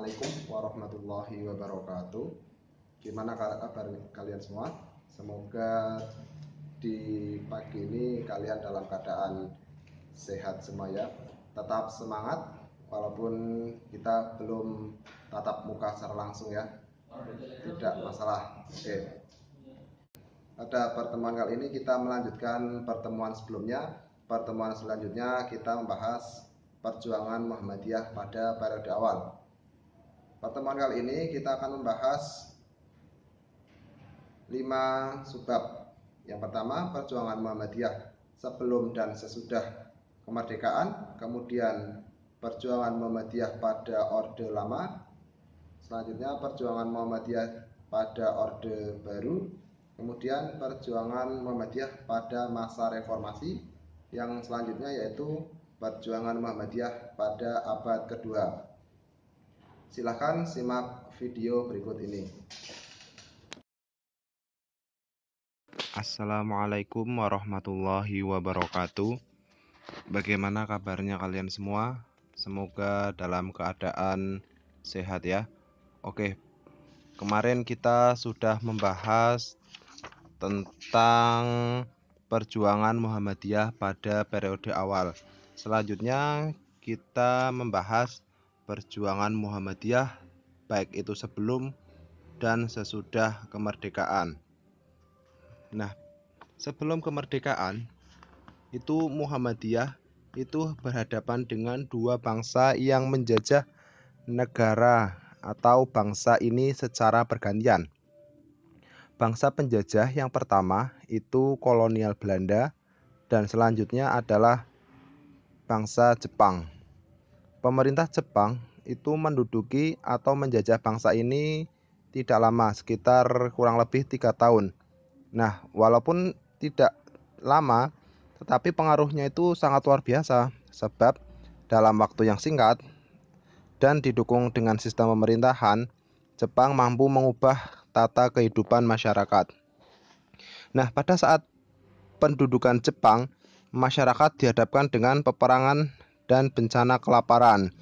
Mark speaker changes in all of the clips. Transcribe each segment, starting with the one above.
Speaker 1: Assalamualaikum warahmatullahi wabarakatuh. Gimana kabar kalian semua? Semoga di pagi ini kalian dalam keadaan sehat semua ya. Tetap semangat walaupun kita belum tatap muka secara langsung ya. Tidak masalah. Oke. Pada pertemuan kali ini kita melanjutkan pertemuan sebelumnya. Pertemuan selanjutnya kita membahas perjuangan Muhammadiyah pada periode awal Pertemuan kali ini kita akan membahas 5 sebab. Yang pertama, perjuangan Muhammadiyah sebelum dan sesudah kemerdekaan, kemudian perjuangan Muhammadiyah pada Orde Lama, selanjutnya perjuangan Muhammadiyah pada Orde Baru, kemudian perjuangan Muhammadiyah pada masa reformasi, yang selanjutnya yaitu perjuangan Muhammadiyah pada abad kedua. Silahkan simak video berikut ini. Assalamualaikum warahmatullahi wabarakatuh. Bagaimana kabarnya kalian semua? Semoga dalam keadaan sehat ya. Oke, kemarin kita sudah membahas tentang perjuangan Muhammadiyah pada periode awal. Selanjutnya kita membahas perjuangan Muhammadiyah baik itu sebelum dan sesudah kemerdekaan. Nah, sebelum kemerdekaan itu Muhammadiyah itu berhadapan dengan dua bangsa yang menjajah negara atau bangsa ini secara bergantian. Bangsa penjajah yang pertama itu kolonial Belanda dan selanjutnya adalah bangsa Jepang. Pemerintah Jepang itu menduduki atau menjajah bangsa ini tidak lama, sekitar kurang lebih tiga tahun. Nah, walaupun tidak lama, tetapi pengaruhnya itu sangat luar biasa, sebab dalam waktu yang singkat dan didukung dengan sistem pemerintahan, Jepang mampu mengubah tata kehidupan masyarakat. Nah, pada saat pendudukan Jepang, masyarakat dihadapkan dengan peperangan dan bencana kelaparan.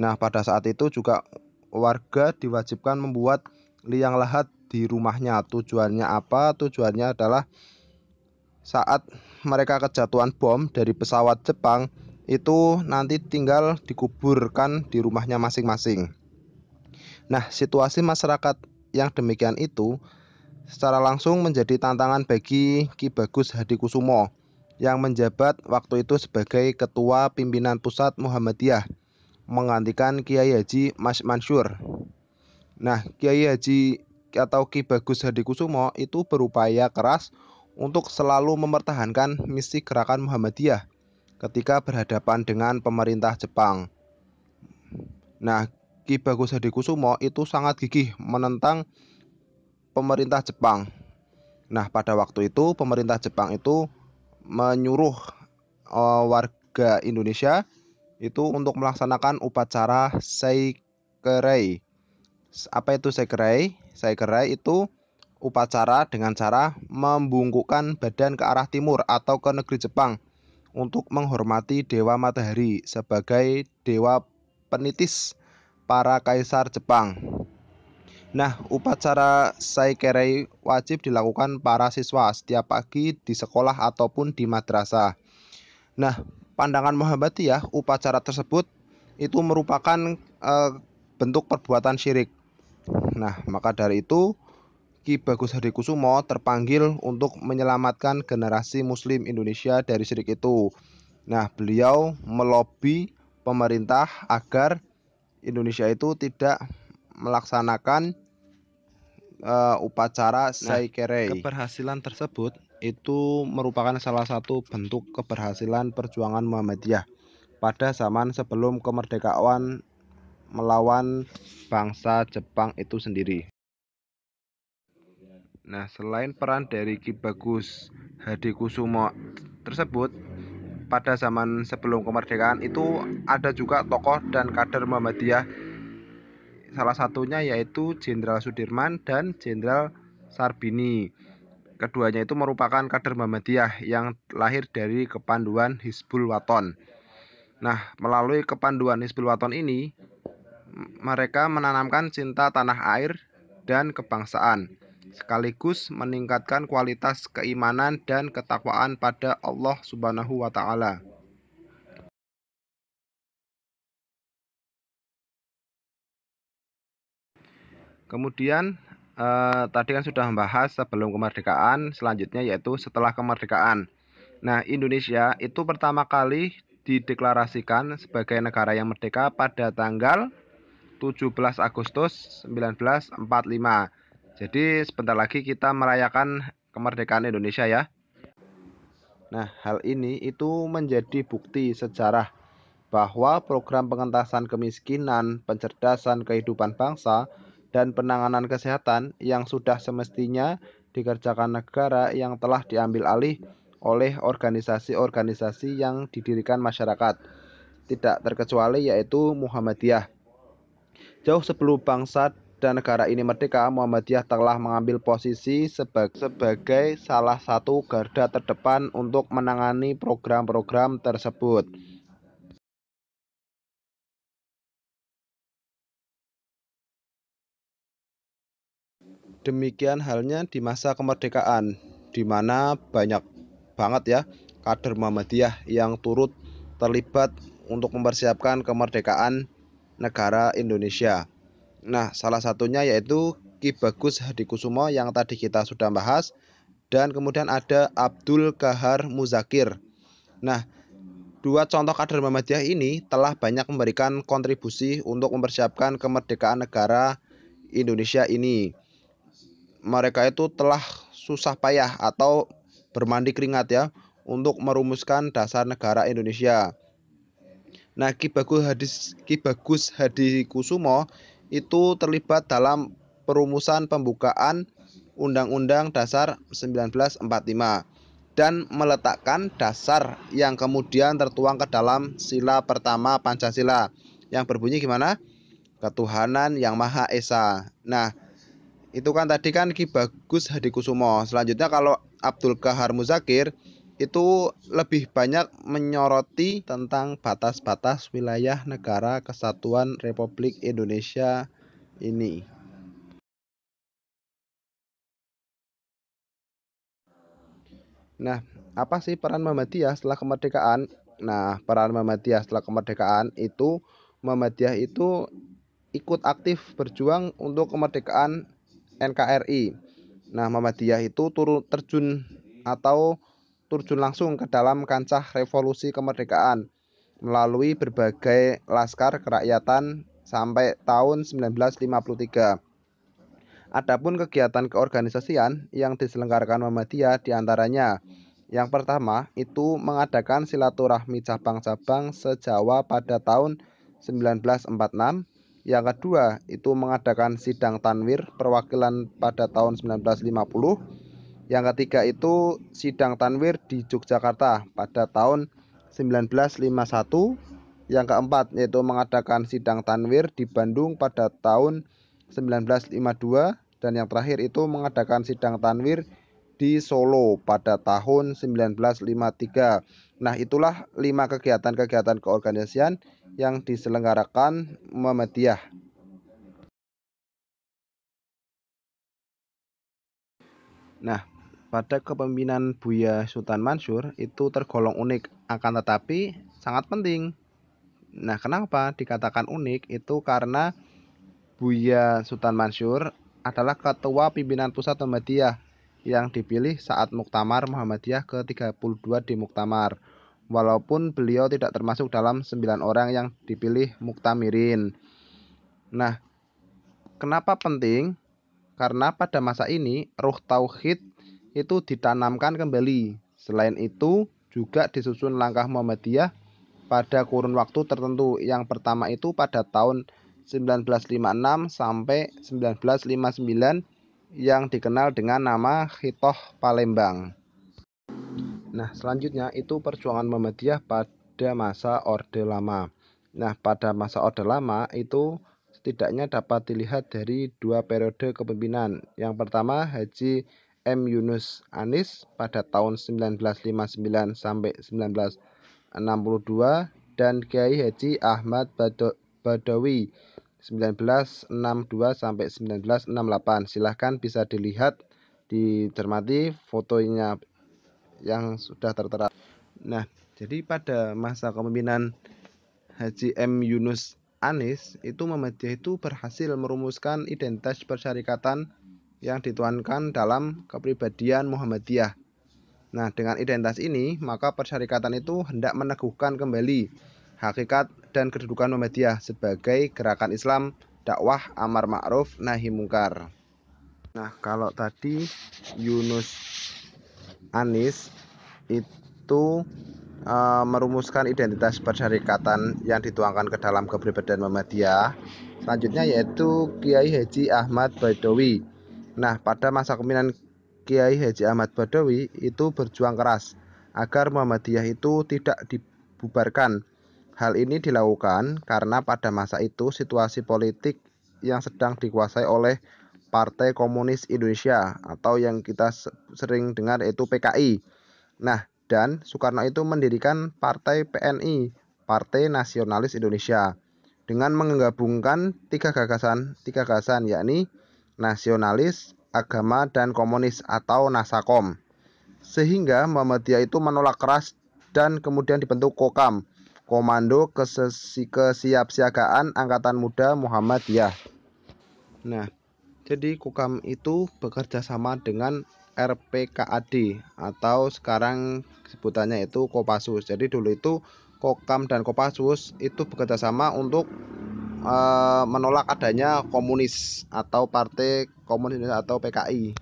Speaker 1: Nah, pada saat itu juga warga diwajibkan membuat liang lahat di rumahnya. Tujuannya apa? Tujuannya adalah saat mereka kejatuhan bom dari pesawat Jepang itu nanti tinggal dikuburkan di rumahnya masing-masing. Nah, situasi masyarakat yang demikian itu secara langsung menjadi tantangan bagi Ki Bagus Hadi Kusumo yang menjabat waktu itu sebagai Ketua Pimpinan Pusat Muhammadiyah menggantikan Kiai Haji Mas Mansur. Nah, Kiai Haji atau Ki Bagus hadi kusumo itu berupaya keras untuk selalu mempertahankan misi gerakan Muhammadiyah ketika berhadapan dengan pemerintah Jepang. Nah, Ki Bagus hadi kusumo itu sangat gigih menentang pemerintah Jepang. Nah, pada waktu itu pemerintah Jepang itu menyuruh uh, warga Indonesia itu untuk melaksanakan upacara Seikerei. Apa itu Seikerei? Seikerei itu upacara dengan cara membungkukkan badan ke arah timur atau ke negeri Jepang untuk menghormati dewa matahari sebagai dewa penitis para kaisar Jepang. Nah, upacara saikerei wajib dilakukan para siswa setiap pagi di sekolah ataupun di madrasah. Nah, pandangan Muhammadiyah, ya, upacara tersebut itu merupakan e, bentuk perbuatan syirik. Nah, maka dari itu Ki Bagus Hadi Kusumo terpanggil untuk menyelamatkan generasi muslim Indonesia dari syirik itu. Nah, beliau melobi pemerintah agar Indonesia itu tidak melaksanakan uh, upacara nah, Keberhasilan tersebut itu merupakan salah satu bentuk keberhasilan perjuangan Muhammadiyah pada zaman sebelum kemerdekaan melawan bangsa Jepang itu sendiri. Nah, selain peran dari Ki Bagus Hadi Kusumo tersebut pada zaman sebelum kemerdekaan itu ada juga tokoh dan kader Muhammadiyah salah satunya yaitu Jenderal Sudirman dan Jenderal Sarbini. Keduanya itu merupakan kader Muhammadiyah yang lahir dari kepanduan Hizbul Waton. Nah, melalui kepanduan Hizbul Waton ini, mereka menanamkan cinta tanah air dan kebangsaan, sekaligus meningkatkan kualitas keimanan dan ketakwaan pada Allah Subhanahu wa Ta'ala. Kemudian eh, tadi kan sudah membahas sebelum kemerdekaan, selanjutnya yaitu setelah kemerdekaan. Nah, Indonesia itu pertama kali dideklarasikan sebagai negara yang merdeka pada tanggal 17 Agustus 1945. Jadi sebentar lagi kita merayakan kemerdekaan Indonesia ya. Nah, hal ini itu menjadi bukti sejarah bahwa program pengentasan kemiskinan, pencerdasan kehidupan bangsa dan penanganan kesehatan yang sudah semestinya dikerjakan negara yang telah diambil alih oleh organisasi-organisasi yang didirikan masyarakat, tidak terkecuali yaitu Muhammadiyah. Jauh sebelum bangsa dan negara ini merdeka, Muhammadiyah telah mengambil posisi sebagai, salah satu garda terdepan untuk menangani program-program tersebut. Demikian halnya di masa kemerdekaan, di mana banyak banget ya kader Muhammadiyah yang turut terlibat untuk mempersiapkan kemerdekaan negara Indonesia. Nah, salah satunya yaitu Ki Bagus Hadikusumo yang tadi kita sudah bahas dan kemudian ada Abdul Kahar Muzakir. Nah, dua contoh kader Muhammadiyah ini telah banyak memberikan kontribusi untuk mempersiapkan kemerdekaan negara Indonesia ini mereka itu telah susah payah atau bermandi keringat ya untuk merumuskan dasar negara Indonesia. Nah, Ki Bagus Hadis Ki Bagus Hadi Kusumo itu terlibat dalam perumusan pembukaan Undang-Undang Dasar 1945 dan meletakkan dasar yang kemudian tertuang ke dalam sila pertama Pancasila yang berbunyi gimana? Ketuhanan yang Maha Esa. Nah, itu kan tadi kan Ki Bagus Hadi Kusumo. Selanjutnya kalau Abdul Kahar Muzakir itu lebih banyak menyoroti tentang batas-batas wilayah negara kesatuan Republik Indonesia ini. Nah, apa sih peran Muhammadiyah setelah kemerdekaan? Nah, peran Muhammadiyah setelah kemerdekaan itu Muhammadiyah itu ikut aktif berjuang untuk kemerdekaan NKRI. Nah, Muhammadiyah itu turun terjun atau terjun langsung ke dalam kancah revolusi kemerdekaan melalui berbagai laskar kerakyatan sampai tahun 1953. Adapun kegiatan keorganisasian yang diselenggarakan Muhammadiyah diantaranya yang pertama itu mengadakan silaturahmi cabang-cabang sejawa pada tahun 1946 yang kedua itu mengadakan sidang tanwir perwakilan pada tahun 1950. Yang ketiga itu sidang tanwir di Yogyakarta pada tahun 1951. Yang keempat yaitu mengadakan sidang tanwir di Bandung pada tahun 1952 dan yang terakhir itu mengadakan sidang tanwir di Solo pada tahun 1953. Nah, itulah lima kegiatan-kegiatan keorganisasian yang diselenggarakan Muhammadiyah. Nah, pada kepemimpinan Buya Sultan Mansur itu tergolong unik, akan tetapi sangat penting. Nah, kenapa dikatakan unik? Itu karena Buya Sultan Mansur adalah ketua pimpinan pusat Muhammadiyah yang dipilih saat Muktamar Muhammadiyah ke-32 di Muktamar walaupun beliau tidak termasuk dalam sembilan orang yang dipilih muktamirin. Nah, kenapa penting? Karena pada masa ini ruh tauhid itu ditanamkan kembali. Selain itu, juga disusun langkah Muhammadiyah pada kurun waktu tertentu. Yang pertama itu pada tahun 1956 sampai 1959 yang dikenal dengan nama Hitoh Palembang. Nah, selanjutnya itu perjuangan Muhammadiyah pada masa Orde Lama. Nah, pada masa Orde Lama itu setidaknya dapat dilihat dari dua periode kepemimpinan. Yang pertama Haji M. Yunus Anis pada tahun 1959 sampai 1962 dan Kiai Haji Ahmad Badawi 1962 sampai 1968. Silahkan bisa dilihat dicermati fotonya yang sudah tertera. Nah, jadi pada masa kepemimpinan Haji M Yunus Anis itu Muhammadiyah itu berhasil merumuskan identitas persyarikatan yang dituankan dalam kepribadian Muhammadiyah. Nah, dengan identitas ini, maka persyarikatan itu hendak meneguhkan kembali hakikat dan kedudukan Muhammadiyah sebagai gerakan Islam dakwah amar ma'ruf nahi mungkar. Nah, kalau tadi Yunus Anies itu e, merumuskan identitas persyarikatan yang dituangkan ke dalam keberbedaan Muhammadiyah. Selanjutnya yaitu Kiai Haji Ahmad Badawi. Nah, pada masa kemimpinan Kiai Haji Ahmad Badawi itu berjuang keras agar Muhammadiyah itu tidak dibubarkan. Hal ini dilakukan karena pada masa itu situasi politik yang sedang dikuasai oleh Partai Komunis Indonesia atau yang kita sering dengar itu PKI. Nah, dan Soekarno itu mendirikan Partai PNI, Partai Nasionalis Indonesia, dengan menggabungkan tiga gagasan, tiga gagasan yakni nasionalis, agama, dan komunis atau Nasakom. Sehingga Muhammadiyah itu menolak keras dan kemudian dibentuk Kokam, Komando Kesiapsiagaan Angkatan Muda Muhammadiyah. Nah, jadi Kukam itu bekerja sama dengan RPKAD atau sekarang sebutannya itu Kopassus. Jadi dulu itu Kokam dan Kopassus itu bekerja sama untuk e, menolak adanya komunis atau Partai Komunis atau PKI.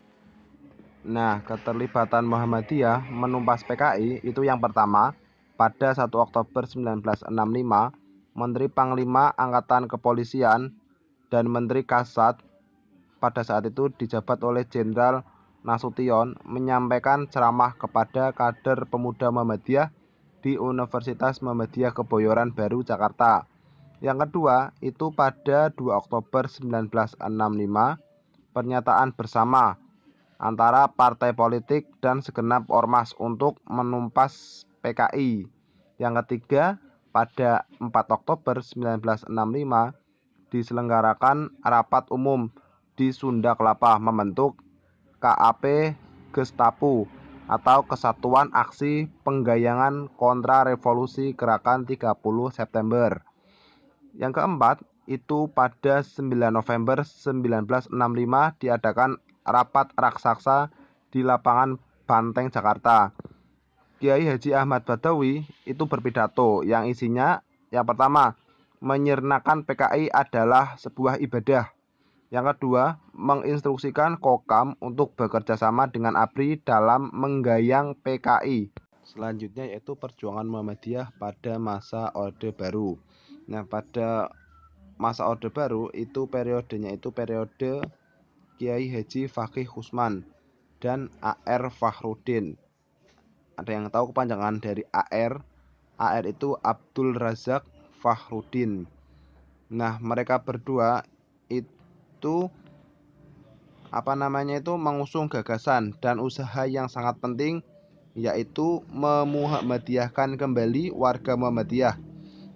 Speaker 1: Nah, keterlibatan Muhammadiyah menumpas PKI itu yang pertama pada 1 Oktober 1965 Menteri Panglima Angkatan Kepolisian dan Menteri Kasat pada saat itu dijabat oleh Jenderal Nasution menyampaikan ceramah kepada kader pemuda Muhammadiyah di Universitas Muhammadiyah Keboyoran Baru, Jakarta. Yang kedua, itu pada 2 Oktober 1965, pernyataan bersama antara partai politik dan segenap ormas untuk menumpas PKI. Yang ketiga, pada 4 Oktober 1965 diselenggarakan rapat umum di Sunda Kelapa membentuk KAP Gestapu atau Kesatuan Aksi Penggayangan Kontra Revolusi Gerakan 30 September. Yang keempat, itu pada 9 November 1965 diadakan rapat raksasa di lapangan Banteng Jakarta. Kiai Haji Ahmad Badawi itu berpidato yang isinya yang pertama, menyernakan PKI adalah sebuah ibadah. Yang kedua, menginstruksikan Kokam untuk bekerja sama dengan Abri dalam menggayang PKI. Selanjutnya yaitu perjuangan Muhammadiyah pada masa Orde Baru. Nah, pada masa Orde Baru itu periodenya itu periode Kiai Haji Fakih Husman dan AR Fahrudin. Ada yang tahu kepanjangan dari AR? AR itu Abdul Razak Fahrudin. Nah, mereka berdua itu itu apa namanya itu mengusung gagasan dan usaha yang sangat penting yaitu memuhammadiyahkan kembali warga Muhammadiyah.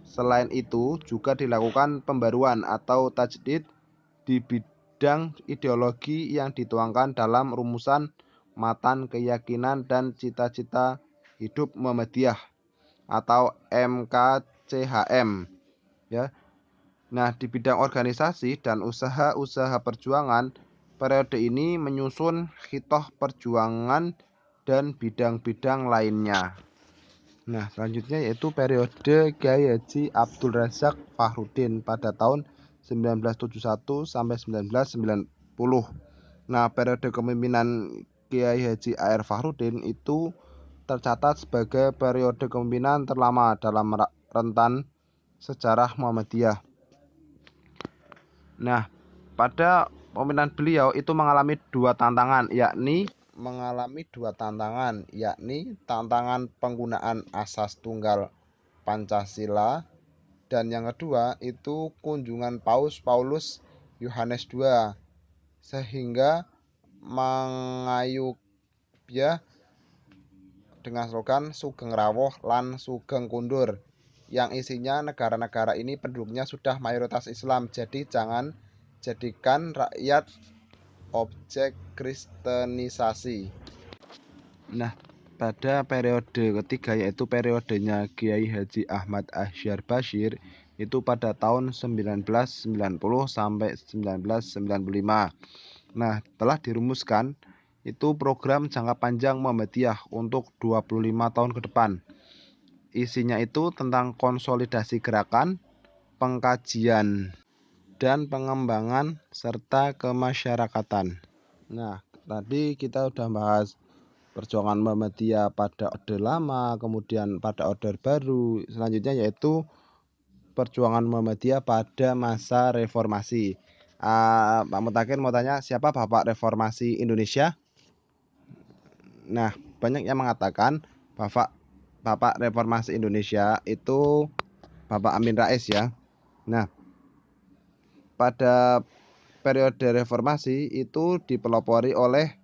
Speaker 1: Selain itu juga dilakukan pembaruan atau tajdid di bidang ideologi yang dituangkan dalam rumusan matan keyakinan dan cita-cita hidup Muhammadiyah atau MKCHM ya Nah, di bidang organisasi dan usaha-usaha perjuangan, periode ini menyusun hitoh perjuangan dan bidang-bidang lainnya. Nah, selanjutnya yaitu periode Kiai Haji Abdul Razak Fahrudin pada tahun 1971 sampai 1990. Nah, periode kepemimpinan Kiai Haji AR Fahrudin itu tercatat sebagai periode kepemimpinan terlama dalam rentan sejarah Muhammadiyah. Nah, pada pemerintahan beliau itu mengalami dua tantangan, yakni mengalami dua tantangan, yakni tantangan penggunaan asas tunggal Pancasila dan yang kedua itu kunjungan Paus Paulus Yohanes II sehingga mengayuh ya dengan slogan sugeng rawuh lan sugeng kundur yang isinya negara-negara ini penduduknya sudah mayoritas Islam. Jadi jangan jadikan rakyat objek kristenisasi. Nah, pada periode ketiga yaitu periodenya Kiai Haji Ahmad Ashyar Bashir itu pada tahun 1990 sampai 1995. Nah, telah dirumuskan itu program jangka panjang Muhammadiyah untuk 25 tahun ke depan. Isinya itu tentang konsolidasi gerakan, pengkajian dan pengembangan serta kemasyarakatan. Nah, tadi kita sudah bahas perjuangan Muhammadiyah pada order Lama, kemudian pada order Baru, selanjutnya yaitu perjuangan Muhammadiyah pada masa reformasi. Uh, Pak Mutakin mau tanya siapa Bapak Reformasi Indonesia? Nah, banyak yang mengatakan Bapak Bapak Reformasi Indonesia itu Bapak Amin Rais ya. Nah, pada periode reformasi itu dipelopori oleh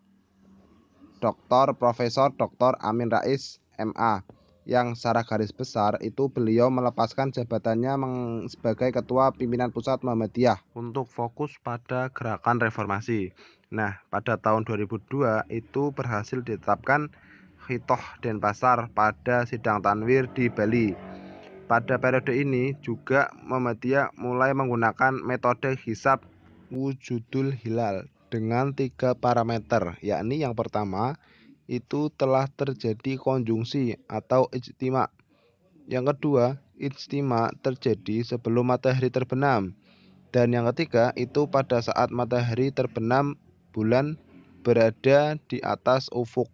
Speaker 1: Dr. Profesor Dr. Amin Rais MA yang secara garis besar itu beliau melepaskan jabatannya sebagai ketua pimpinan pusat Muhammadiyah untuk fokus pada gerakan reformasi. Nah, pada tahun 2002 itu berhasil ditetapkan Hitoh Denpasar pada sidang Tanwir di Bali. Pada periode ini juga Muhammadiyah mulai menggunakan metode hisab wujudul hilal dengan tiga parameter, yakni yang pertama itu telah terjadi konjungsi atau ijtima. Yang kedua, ijtima terjadi sebelum matahari terbenam. Dan yang ketiga itu pada saat matahari terbenam bulan berada di atas ufuk.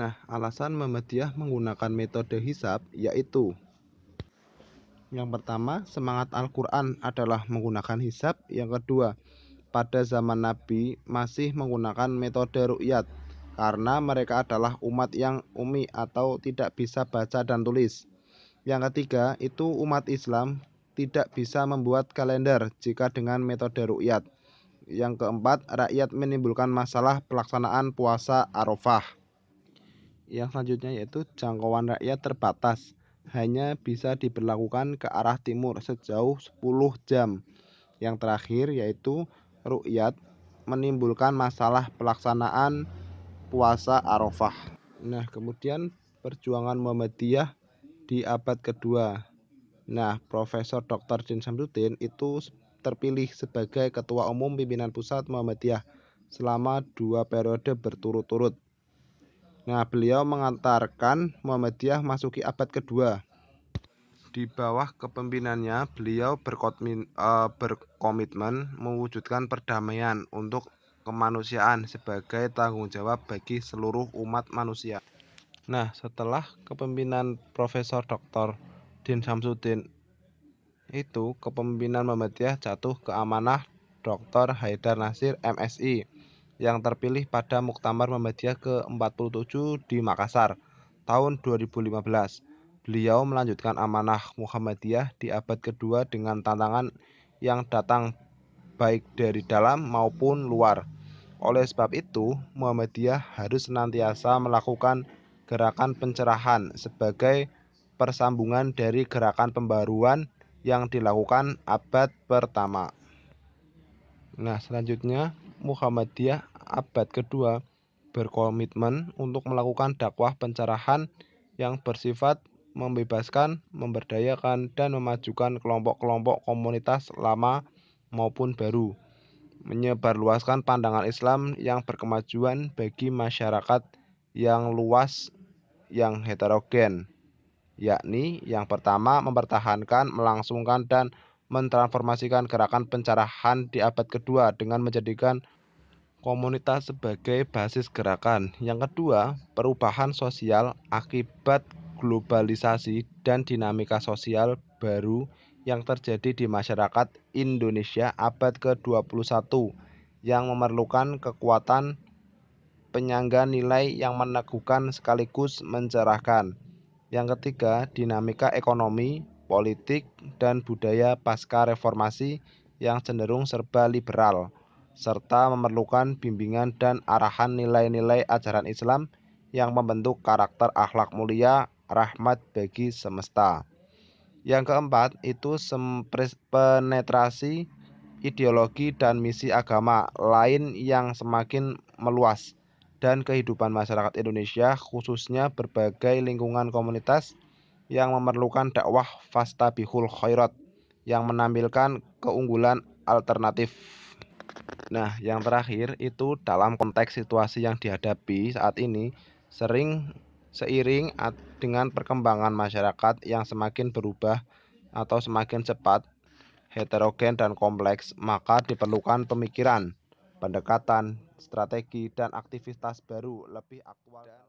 Speaker 1: Nah, alasan Muhammadiyah menggunakan metode hisab yaitu yang pertama, semangat Al-Quran adalah menggunakan hisab. Yang kedua, pada zaman Nabi masih menggunakan metode ru'yat karena mereka adalah umat yang umi atau tidak bisa baca dan tulis. Yang ketiga, itu umat Islam tidak bisa membuat kalender jika dengan metode ru'yat. Yang keempat, rakyat menimbulkan masalah pelaksanaan puasa Arafah yang selanjutnya yaitu jangkauan rakyat terbatas hanya bisa diberlakukan ke arah timur sejauh 10 jam. Yang terakhir yaitu rukyat menimbulkan masalah pelaksanaan puasa Arafah. Nah, kemudian perjuangan Muhammadiyah di abad kedua. Nah, Profesor Dr. Din Samsudin itu terpilih sebagai Ketua Umum Pimpinan Pusat Muhammadiyah selama dua periode berturut-turut. Nah, beliau mengantarkan Muhammadiyah masuki abad kedua. Di bawah kepemimpinannya, beliau eh, berkomitmen, mewujudkan perdamaian untuk kemanusiaan sebagai tanggung jawab bagi seluruh umat manusia. Nah, setelah kepemimpinan Profesor Dr. Din Samsudin itu kepemimpinan Muhammadiyah jatuh ke amanah Dr. Haidar Nasir MSI yang terpilih pada Muktamar Muhammadiyah ke-47 di Makassar tahun 2015. Beliau melanjutkan amanah Muhammadiyah di abad kedua dengan tantangan yang datang baik dari dalam maupun luar. Oleh sebab itu, Muhammadiyah harus senantiasa melakukan gerakan pencerahan sebagai persambungan dari gerakan pembaruan yang dilakukan abad pertama. Nah, selanjutnya Muhammadiyah abad kedua berkomitmen untuk melakukan dakwah pencerahan yang bersifat membebaskan, memberdayakan, dan memajukan kelompok-kelompok komunitas lama maupun baru, menyebarluaskan pandangan Islam yang berkemajuan bagi masyarakat yang luas, yang heterogen, yakni yang pertama mempertahankan, melangsungkan, dan mentransformasikan gerakan pencerahan di abad kedua dengan menjadikan komunitas sebagai basis gerakan. Yang kedua, perubahan sosial akibat globalisasi dan dinamika sosial baru yang terjadi di masyarakat Indonesia abad ke-21 yang memerlukan kekuatan penyangga nilai yang meneguhkan sekaligus mencerahkan. Yang ketiga, dinamika ekonomi, politik, dan budaya pasca reformasi yang cenderung serba liberal serta memerlukan bimbingan dan arahan nilai-nilai ajaran Islam yang membentuk karakter akhlak mulia rahmat bagi semesta. Yang keempat itu penetrasi ideologi dan misi agama lain yang semakin meluas dan kehidupan masyarakat Indonesia khususnya berbagai lingkungan komunitas yang memerlukan dakwah bihul khairat yang menampilkan keunggulan alternatif Nah, yang terakhir itu dalam konteks situasi yang dihadapi saat ini sering seiring dengan perkembangan masyarakat yang semakin berubah atau semakin cepat, heterogen dan kompleks, maka diperlukan pemikiran, pendekatan, strategi dan aktivitas baru lebih aktual